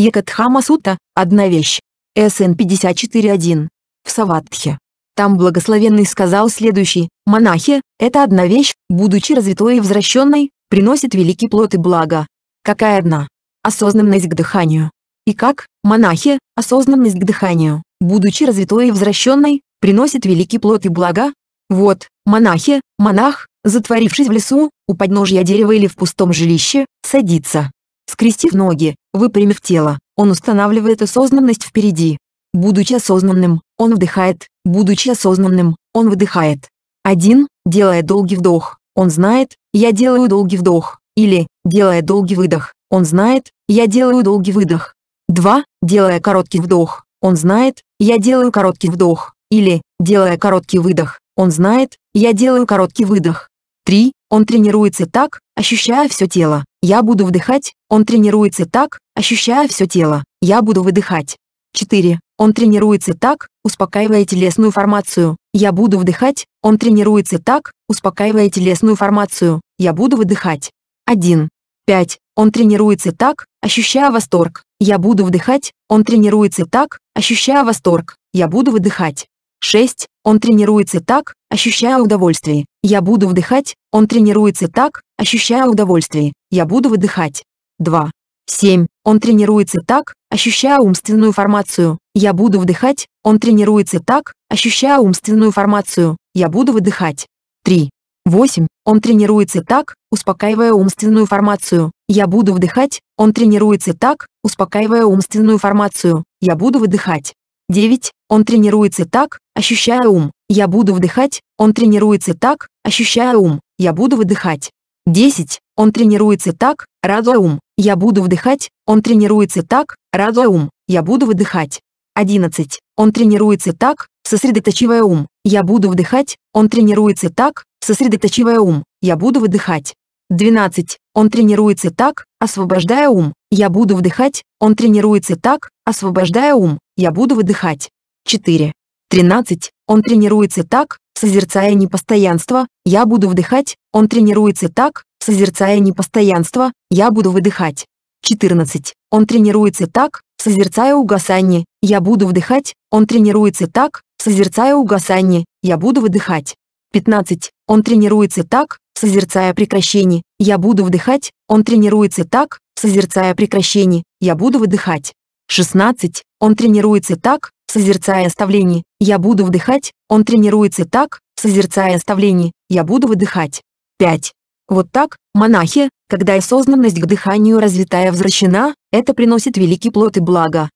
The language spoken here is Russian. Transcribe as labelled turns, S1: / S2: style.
S1: Екатхама Сута, одна вещь. СН 54.1. В Саватхе. Там благословенный сказал следующий, «Монахи, это одна вещь, будучи развитой и возвращенной, приносит великий плод и благо. Какая одна? Осознанность к дыханию. И как, монахи, осознанность к дыханию, будучи развитой и возвращенной, приносит великий плод и блага? Вот, монахи, монах, затворившись в лесу, у подножья дерева или в пустом жилище, садится, Скрестив ноги, выпрямив тело, он устанавливает осознанность впереди. Будучи осознанным, он вдыхает, будучи осознанным, он выдыхает. Один, делая долгий вдох, он знает, я делаю долгий вдох, или, делая долгий выдох, он знает, я делаю долгий выдох. Два, делая короткий вдох, он знает, я делаю короткий вдох, или, делая короткий выдох, он знает, я делаю короткий выдох. Три, он тренируется так, ощущая все тело. Я буду вдыхать, он тренируется так, ощущая все тело. Я буду выдыхать. 4. Он тренируется так, успокаивая телесную формацию. Я буду вдыхать, он тренируется так, успокаивая телесную формацию. Я буду выдыхать. 1. 5. Он тренируется так, ощущая восторг. Я буду вдыхать, он тренируется так, ощущая восторг. Я буду выдыхать. 6. Он тренируется так, ощущая удовольствие. Я буду вдыхать. Он тренируется так, ощущая удовольствие. Я буду выдыхать. 2. 7. Он тренируется так, ощущая умственную формацию. Я буду вдыхать. Он тренируется так, ощущая умственную формацию. Я буду выдыхать. 3. 8. Он тренируется так, успокаивая умственную формацию. Я буду вдыхать. Он тренируется так, успокаивая умственную формацию. Я буду выдыхать. 9. Он тренируется так, ощущая ум. Я буду вдыхать. Он тренируется так, ощущая ум. Я буду выдыхать. 10. Он тренируется так, радуя ум. Я буду вдыхать. Он тренируется так, радуя ум. Я буду выдыхать. 11. Он тренируется так, сосредоточивая ум. Я буду вдыхать. Он тренируется так, сосредоточивая ум. Я буду выдыхать. 12. Он тренируется так, освобождая ум. Я буду вдыхать. Он тренируется так, освобождая ум. Я буду выдыхать. 4. 13. Он тренируется так, созерцая непостоянство, я буду вдыхать, он тренируется так, созерцая непостоянство, я буду выдыхать. 14. Он тренируется так, созерцая угасание, я буду вдыхать, он тренируется так, созерцая угасание, я буду выдыхать. 15. Он тренируется так, созерцая прекращение, я буду вдыхать, он тренируется так, созерцая прекращение, я буду выдыхать. 16 он тренируется так, созерцая оставление, я буду вдыхать, он тренируется так, созерцая оставление, я буду выдыхать. 5. Вот так, монахи, когда осознанность к дыханию развитая возвращена, это приносит великий плод и благо.